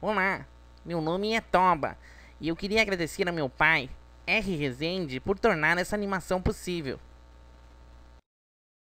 Olá, meu nome é Toba e eu queria agradecer ao meu pai, R. Rezende, por tornar essa animação possível.